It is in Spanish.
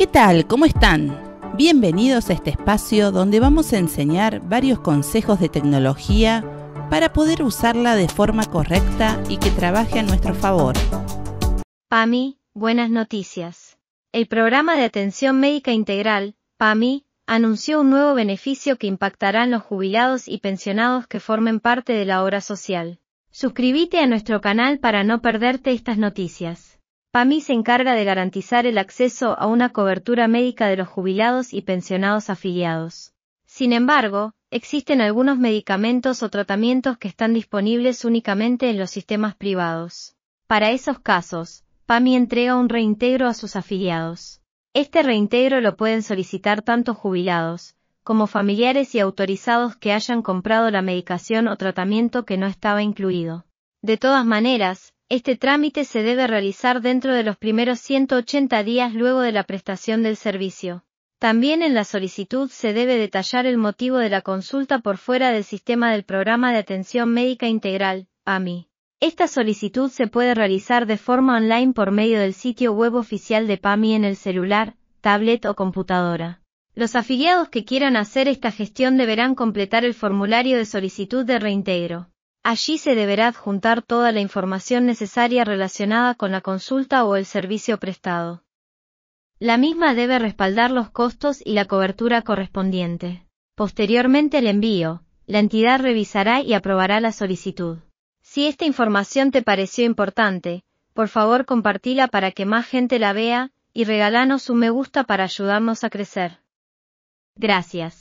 ¿Qué tal? ¿Cómo están? Bienvenidos a este espacio donde vamos a enseñar varios consejos de tecnología para poder usarla de forma correcta y que trabaje a nuestro favor. PAMI, buenas noticias. El programa de atención médica integral, PAMI, anunció un nuevo beneficio que impactará en los jubilados y pensionados que formen parte de la obra social. Suscríbete a nuestro canal para no perderte estas noticias. PAMI se encarga de garantizar el acceso a una cobertura médica de los jubilados y pensionados afiliados. Sin embargo, existen algunos medicamentos o tratamientos que están disponibles únicamente en los sistemas privados. Para esos casos, PAMI entrega un reintegro a sus afiliados. Este reintegro lo pueden solicitar tanto jubilados, como familiares y autorizados que hayan comprado la medicación o tratamiento que no estaba incluido. De todas maneras, este trámite se debe realizar dentro de los primeros 180 días luego de la prestación del servicio. También en la solicitud se debe detallar el motivo de la consulta por fuera del sistema del Programa de Atención Médica Integral, (PAMI). Esta solicitud se puede realizar de forma online por medio del sitio web oficial de PAMI en el celular, tablet o computadora. Los afiliados que quieran hacer esta gestión deberán completar el formulario de solicitud de reintegro. Allí se deberá adjuntar toda la información necesaria relacionada con la consulta o el servicio prestado. La misma debe respaldar los costos y la cobertura correspondiente. Posteriormente el envío, la entidad revisará y aprobará la solicitud. Si esta información te pareció importante, por favor compartila para que más gente la vea y regalanos un me gusta para ayudarnos a crecer. Gracias.